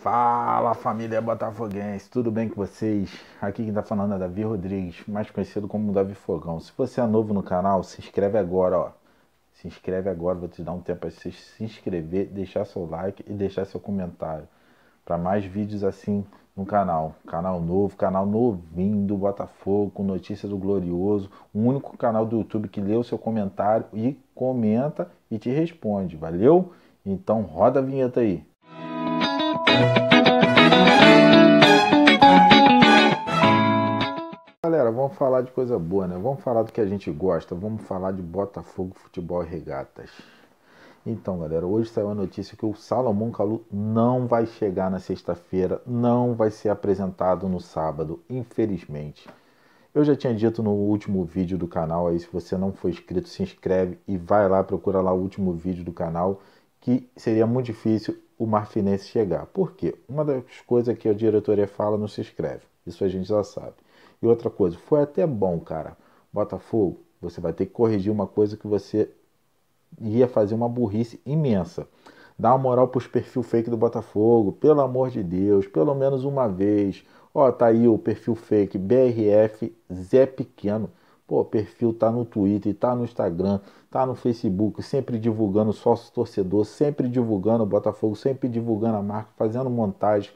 Fala família Botafoguense, tudo bem com vocês? Aqui quem tá falando é Davi Rodrigues, mais conhecido como Davi Fogão. Se você é novo no canal, se inscreve agora, ó. Se inscreve agora, vou te dar um tempo para você se inscrever, deixar seu like e deixar seu comentário. Para mais vídeos assim no canal. Canal novo, canal novinho do Botafogo, com notícias do Glorioso. O único canal do YouTube que lê o seu comentário e comenta e te responde, valeu? Então roda a vinheta aí. vamos falar de coisa boa, né? Vamos falar do que a gente gosta. Vamos falar de Botafogo Futebol e Regatas. Então, galera, hoje saiu a notícia que o Salomão Calu não vai chegar na sexta-feira, não vai ser apresentado no sábado, infelizmente. Eu já tinha dito no último vídeo do canal, aí se você não for inscrito, se inscreve e vai lá, procura lá o último vídeo do canal, que seria muito difícil o Marfinense chegar. Por quê? Uma das coisas que a diretoria fala não se inscreve. Isso a gente já sabe. E outra coisa, foi até bom, cara. Botafogo, você vai ter que corrigir uma coisa que você ia fazer uma burrice imensa. Dá uma moral pros perfil fake do Botafogo, pelo amor de Deus, pelo menos uma vez. Ó, tá aí o perfil fake BRF Zé Pequeno. Pô, perfil tá no Twitter, tá no Instagram, tá no Facebook, sempre divulgando sócio torcedor, sempre divulgando o Botafogo, sempre divulgando a marca, fazendo montagem.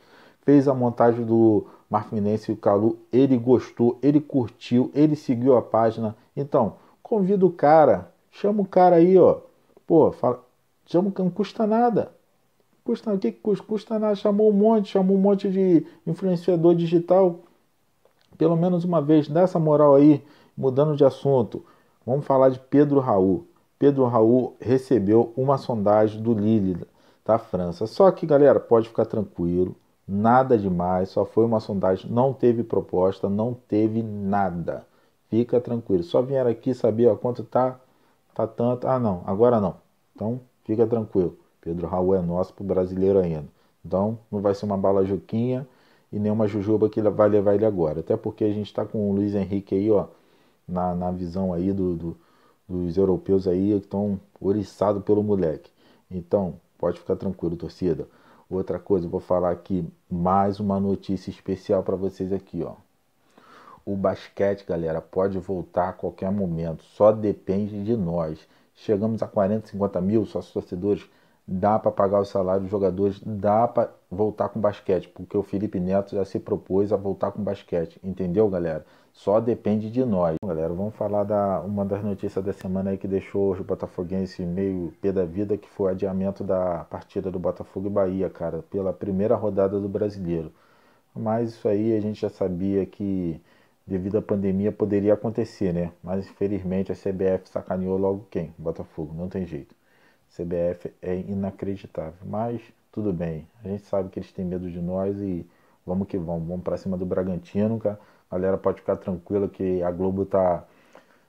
Fez a montagem do Marfinense, o Calu, ele gostou, ele curtiu, ele seguiu a página. Então, convida o cara, chama o cara aí, ó. Pô, fala, chama o cara, não custa nada. Custa, o que, custa? Custa nada, chamou um monte, chamou um monte de influenciador digital. Pelo menos uma vez, dá essa moral aí, mudando de assunto. Vamos falar de Pedro Raul. Pedro Raul recebeu uma sondagem do Lille da França. Só que, galera, pode ficar tranquilo. Nada demais, só foi uma sondagem, não teve proposta, não teve nada. Fica tranquilo. Só vieram aqui saber ó, quanto tá, tá tanto. Ah, não, agora não. Então, fica tranquilo. Pedro Raul é nosso pro brasileiro ainda. Então, não vai ser uma bala juquinha e nenhuma jujuba que vai levar ele agora. Até porque a gente está com o Luiz Henrique aí, ó, na, na visão aí do, do dos europeus aí que estão oriçados pelo moleque. Então, pode ficar tranquilo, torcida. Outra coisa, vou falar aqui mais uma notícia especial para vocês aqui, ó. O basquete, galera, pode voltar a qualquer momento, só depende de nós. Chegamos a 40, 50 mil sócios torcedores dá para pagar o salário dos jogadores, dá para voltar com basquete, porque o Felipe Neto já se propôs a voltar com basquete, entendeu, galera? Só depende de nós. Galera, vamos falar da uma das notícias da semana aí que deixou os botafoguenses meio pé da vida, que foi o adiamento da partida do Botafogo e Bahia, cara, pela primeira rodada do Brasileiro. Mas isso aí a gente já sabia que devido à pandemia poderia acontecer, né? Mas infelizmente a CBF sacaneou logo quem? Botafogo, não tem jeito. CBF é inacreditável. Mas tudo bem, a gente sabe que eles têm medo de nós e vamos que vamos. Vamos para cima do Bragantino, cara. A galera pode ficar tranquila que a Globo tá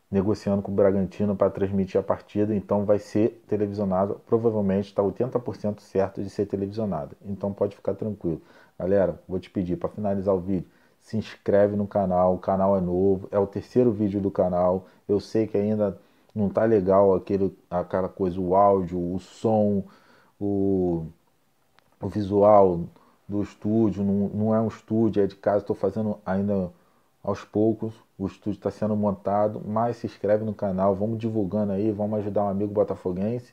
negociando com o Bragantino para transmitir a partida, então vai ser televisionado. Provavelmente está 80% certo de ser televisionado. Então pode ficar tranquilo. Galera, vou te pedir para finalizar o vídeo, se inscreve no canal, o canal é novo, é o terceiro vídeo do canal. Eu sei que ainda não tá legal aquele, aquela coisa, o áudio, o som, o, o visual do estúdio, não, não é um estúdio, é de casa, estou fazendo ainda aos poucos, o estúdio está sendo montado, mas se inscreve no canal, vamos divulgando aí, vamos ajudar um amigo botafoguense.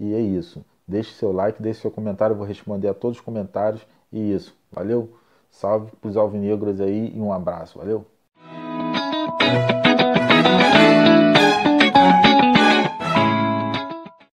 E é isso. Deixe seu like, deixe seu comentário, vou responder a todos os comentários. E isso. Valeu? Salve para os alvinegros aí e um abraço. Valeu?